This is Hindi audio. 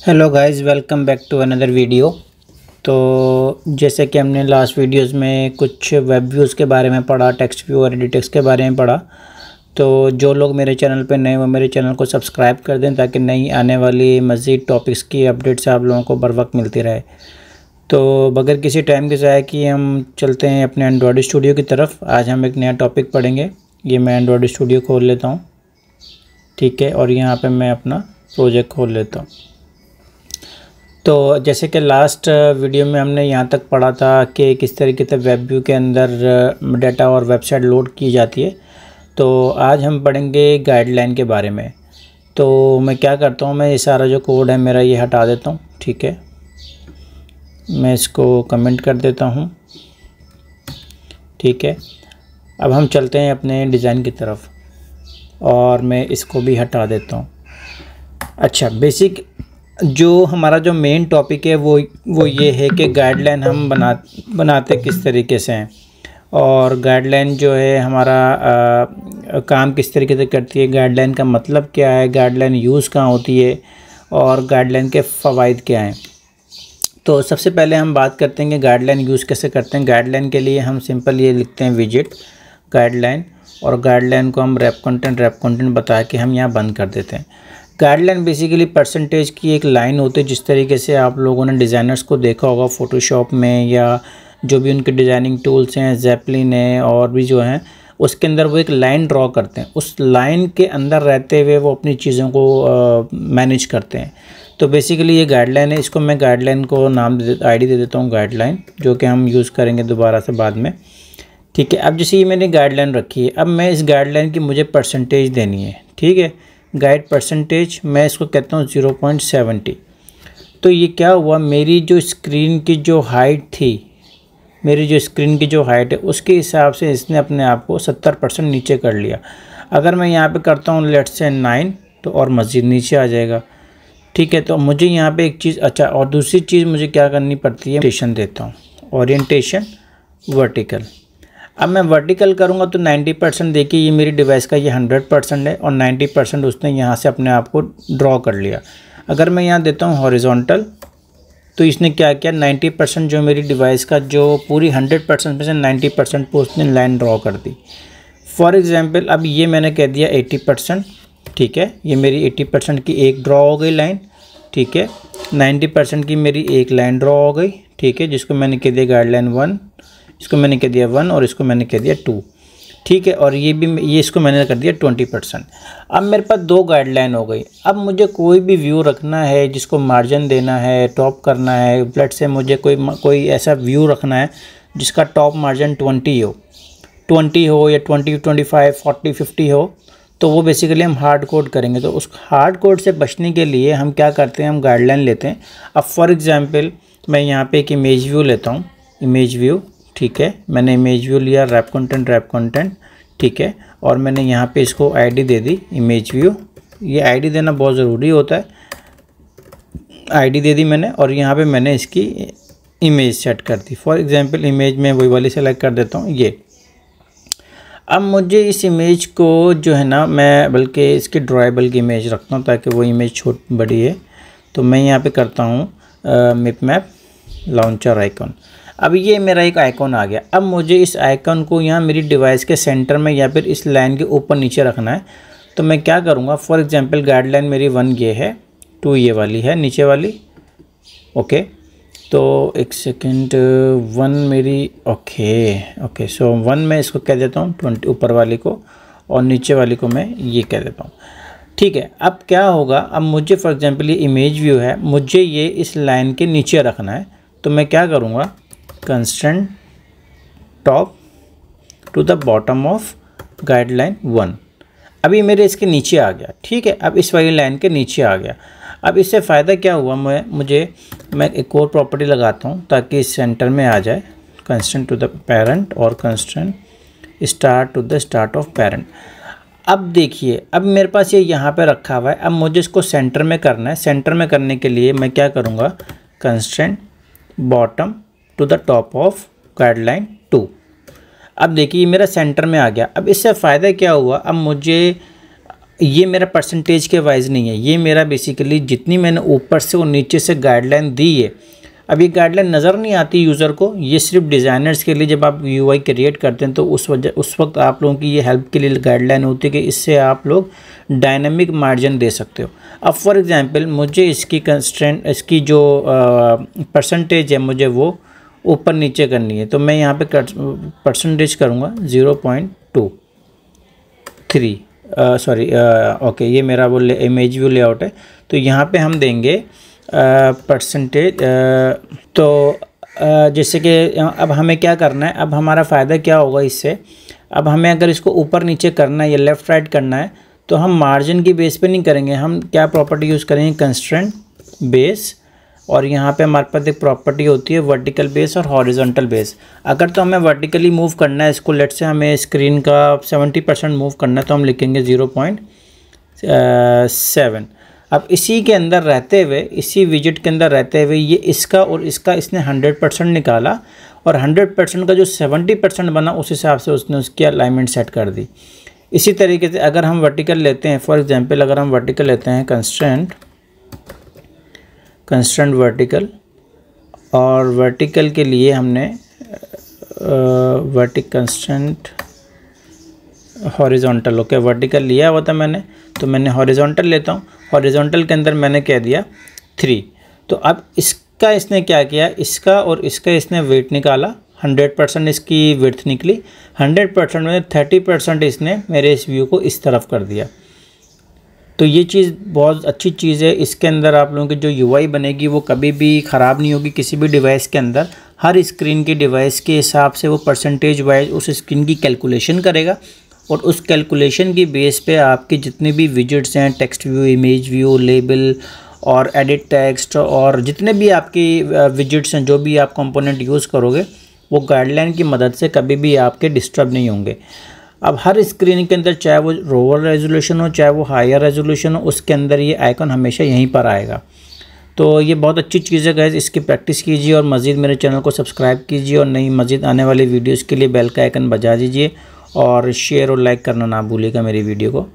hello guys welcome back to another video तो जैसे कि हमने लास्ट वीडियोस में कुछ वेब व्यूज़ के बारे में पढ़ा टेक्स्ट व्यू और एडिटेक्स के बारे में पढ़ा तो जो लोग मेरे चैनल पर नए वो मेरे चैनल को सब्सक्राइब कर दें ताकि नई आने वाली मज़ीद टॉपिक्स की अपडेट्स आप लोगों को बर वक्त मिलती रहे तो बगैर किसी टाइम के ज़ाया कि हम चलते हैं अपने एंड्रॉयड स्टूडियो की तरफ आज हम एक नया टॉपिक पढ़ेंगे ये मैं एंड्रॉयड स्टूडियो खोल लेता हूँ ठीक है और यहाँ पर मैं अपना प्रोजेक्ट खोल लेता हूँ तो जैसे कि लास्ट वीडियो uh, में हमने यहाँ तक पढ़ा था कि किस तरीके से वेब व्यू के अंदर डाटा uh, और वेबसाइट लोड की जाती है तो आज हम पढ़ेंगे गाइडलाइन के बारे में तो मैं क्या करता हूँ मैं ये सारा जो कोड है मेरा ये हटा देता हूँ ठीक है मैं इसको कमेंट कर देता हूँ ठीक है अब हम चलते हैं अपने डिज़ाइन की तरफ और मैं इसको भी हटा देता हूँ अच्छा बेसिक जो हमारा जो मेन टॉपिक है वो वो ये है कि गाइडलाइन हम बना बनाते किस तरीके से हैं और गाइडलाइन जो है हमारा आ, काम किस तरीके से करती है गाइडलाइन का मतलब क्या है गाइडलाइन यूज़ कहाँ होती है और गाइडलाइन के फ़वाद क्या हैं तो सबसे पहले हम बात करते हैं कि गाइडलाइन यूज़ कैसे करते हैं गाइडलाइन के लिए हम सिंपल ये लिखते हैं विजिट गाइडलाइन और गाइडलाइन को हम रैप कंटेंट रैप कंटेंट बता के हम यहाँ बंद कर देते हैं गाइडलाइन बेसिकली परसेंटेज की एक लाइन होती है जिस तरीके से आप लोगों ने डिज़ाइनर्स को देखा होगा फ़ोटोशॉप में या जो भी उनके डिज़ाइनिंग टूल्स हैं जैपलिन है और भी जो हैं उसके अंदर वो एक लाइन ड्रॉ करते हैं उस लाइन के अंदर रहते हुए वो अपनी चीज़ों को मैनेज करते हैं तो बेसिकली ये गाइडलाइन है इसको मैं गाइडलाइन को नाम आईडी दे देता हूँ गाइडलाइन जो कि हम यूज़ करेंगे दोबारा से बाद में ठीक है अब जैसे ये मैंने गाइडलाइन रखी है अब मैं इस गाइडलाइन की मुझे परसेंटेज देनी है ठीक है गाइड परसेंटेज मैं इसको कहता हूँ ज़ीरो पॉइंट सेवेंटी तो ये क्या हुआ मेरी जो स्क्रीन की जो हाइट थी मेरी जो स्क्रीन की जो हाइट है उसके हिसाब से इसने अपने आप को सत्तर परसेंट नीचे कर लिया अगर मैं यहाँ पे करता हूँ लेट से नाइन तो और मज़ीद नीचे आ जाएगा ठीक है तो मुझे यहाँ पे एक चीज़ अच्छा और दूसरी चीज़ मुझे क्या करनी पड़ती है टेशन देता हूँ ओरिएंटेशन वर्टिकल अब मैं वर्टिकल करूँगा तो 90 परसेंट देखिए ये मेरी डिवाइस का ये 100 परसेंट है और 90 परसेंट उसने यहाँ से अपने आप को ड्रॉ कर लिया अगर मैं यहाँ देता हूँ हॉरिजॉन्टल तो इसने क्या किया 90 परसेंट जो मेरी डिवाइस का जो पूरी 100 परसेंट में से 90 परसेंट पर उसने लाइन ड्रॉ कर दी फॉर एग्ज़ाम्पल अब ये मैंने कह दिया एट्टी परसेंट ठीक है ये मेरी एट्टी परसेंट की एक ड्रॉ हो गई लाइन ठीक है नाइन्टी परसेंट की मेरी एक लाइन ड्रॉ हो गई ठीक है जिसको मैंने कह दिया गाइडलाइन वन इसको मैंने कह दिया वन और इसको मैंने कह दिया टू ठीक है और ये भी ये इसको मैंने कर दिया ट्वेंटी परसेंट अब मेरे पास दो गाइडलाइन हो गई अब मुझे कोई भी व्यू रखना है जिसको मार्जिन देना है टॉप करना है ब्लड से मुझे कोई कोई ऐसा व्यू रखना है जिसका टॉप मार्जिन ट्वेंटी हो ट्वेंटी हो या twenty twenty five forty fifty हो तो वो बेसिकली हम हार्ड कोड करेंगे तो उस हार्ड कोड से बचने के लिए हम क्या करते हैं हम गाइडलाइन लेते हैं अब फॉर एग्ज़ाम्पल मैं यहाँ पर एक इमेज व्यू लेता हूँ इमेज व्यू ठीक है मैंने इमेज व्यू लिया रैप कंटेंट रैप कंटेंट ठीक है और मैंने यहाँ पे इसको आईडी दे दी इमेज व्यू ये आईडी देना बहुत ज़रूरी होता है आईडी दे दी मैंने और यहाँ पे मैंने इसकी इमेज सेट कर दी फॉर एग्जांपल इमेज में वही वाली सेलेक्ट कर देता हूँ ये अब मुझे इस इमेज को जो है ना मैं बल्कि इसके ड्राइबल की इमेज रखता हूँ ताकि वो इमेज छोट बड़ी है तो मैं यहाँ पर करता हूँ मिप मैप लॉन्चर आइकॉन अब ये मेरा एक आइकॉन आ गया अब मुझे इस आइकॉन को यहाँ मेरी डिवाइस के सेंटर में या फिर इस लाइन के ऊपर नीचे रखना है तो मैं क्या करूँगा फॉर एग्ज़ाम्पल गाइडलाइन मेरी वन ये है टू ये वाली है नीचे वाली ओके तो एक सेकेंड वन मेरी ओके ओके सो वन मैं इसको कह देता हूँ ट्वेंटी ऊपर वाली को और नीचे वाली को मैं ये कह देता हूँ ठीक है अब क्या होगा अब मुझे फॉर एग्ज़ाम्पल ये इमेज व्यू है मुझे ये इस लाइन के नीचे रखना है तो मैं क्या करूँगा constant top to the bottom of guideline one अभी मेरे इसके नीचे आ गया ठीक है अब इस वाली लाइन के नीचे आ गया अब इससे फ़ायदा क्या हुआ मैं मुझे मैं एक और प्रॉपर्टी लगाता हूँ ताकि सेंटर में आ जाए कंस्टेंट टू द पेरेंट और constant start to the start of parent अब देखिए अब मेरे पास ये यहाँ पे रखा हुआ है अब मुझे इसको सेंटर में करना है सेंटर में करने के लिए मैं क्या करूँगा constant bottom to the top of guideline two अब देखिए मेरा सेंटर में आ गया अब इससे फ़ायदा क्या हुआ अब मुझे ये मेरा परसेंटेज के वाइज नहीं है ये मेरा बेसिकली जितनी मैंने ऊपर से और नीचे से गाइडलाइन दी है अब ये गाइडलाइन नज़र नहीं आती यूज़र को ये सिर्फ डिज़ाइनर्स के लिए जब आप यू क्रिएट करते हैं तो उस वजह उस वक्त आप लोगों की ये हेल्प के लिए गाइडलाइन होती है कि इससे आप लोग डायनामिक मार्जिन दे सकते हो अब फॉर एग्ज़ाम्पल मुझे इसकी कंस्टेंट इसकी जो परसेंटेज है मुझे वो ऊपर नीचे करनी है तो मैं यहाँ पे परसेंटेज करूँगा zero point two three sorry okay ये मेरा वो इमेज व्यू लेआउट है तो यहाँ पे हम देंगे परसेंटेज तो जैसे कि अब हमें क्या करना है अब हमारा फ़ायदा क्या होगा इससे अब हमें अगर इसको ऊपर नीचे करना है या लेफ़्ट राइट करना है तो हम मार्जिन की बेस पे नहीं करेंगे हम क्या प्रॉपर्टी यूज़ करेंगे कंस्ट्रेंट बेस और यहाँ पे हमारे पास एक प्रॉपर्टी होती है वर्टिकल बेस और हॉरिजॉन्टल बेस अगर तो हमें वर्टिकली मूव करना है इसको लेट से हमें स्क्रीन का सेवेंटी परसेंट मूव करना है तो हम लिखेंगे ज़ीरो पॉइंट सेवन अब इसी के अंदर रहते हुए इसी विजिट के अंदर रहते हुए ये इसका और इसका इसने हंड्रेड परसेंट निकाला और हंड्रेड परसेंट का जो सेवेंटी परसेंट बना उस हिसाब से उसने उसकी अलाइनमेंट सेट कर दी इसी तरीके से अगर हम वर्टिकल लेते हैं फॉर एग्ज़ाम्पल अगर हम वर्टिकल लेते हैं कंस्टेंट कंस्टेंट वर्टिकल और वर्टिकल के लिए हमने वर्टिक कंस्टेंट हॉरिजॉन्टल ओके वर्टिकल लिया हुआ था मैंने तो मैंने हॉरिजॉन्टल लेता हूँ हॉरिजॉन्टल के अंदर मैंने कह दिया थ्री तो अब इसका इसने क्या किया इसका और इसका इसने वेट निकाला हंड्रेड परसेंट इसकी वर्थ निकली हंड्रेड परसेंट में थर्टी परसेंट इसने मेरे इस व्यू को इस तरफ कर दिया तो ये चीज़ बहुत अच्छी चीज़ है इसके अंदर आप लोगों की जो यू बनेगी वो कभी भी ख़राब नहीं होगी किसी भी डिवाइस के अंदर हर स्क्रीन के डिवाइस के हिसाब से वो परसेंटेज वाइज उस स्क्रीन की कैलकुलेशन करेगा और उस कैलकुलेशन की बेस पे आपके जितने भी विजिट्स हैं text view image view label और एडिट टेक्स्ट और जितने भी आपके विजिट्स हैं जो भी आप कंपोनेंट यूज़ करोगे वो गाइडलाइन की मदद से कभी भी आपके डिस्टर्ब नहीं होंगे अब हर स्क्रीन के अंदर चाहे वो लोअर रेजोल्यूशन हो चाहे वो हायर रेजोल्यूशन हो उसके अंदर ये आइकन हमेशा यहीं पर आएगा तो ये बहुत अच्छी चीज़ है गैज़ इसकी प्रैक्टिस कीजिए और मज़ीद मेरे चैनल को सब्सक्राइब कीजिए और नई मज़ीद आने वाली वीडियोज़ के लिए बेल का आइकन बजा दीजिए और शेयर और लाइक करना ना भूलिएगा मेरी वीडियो को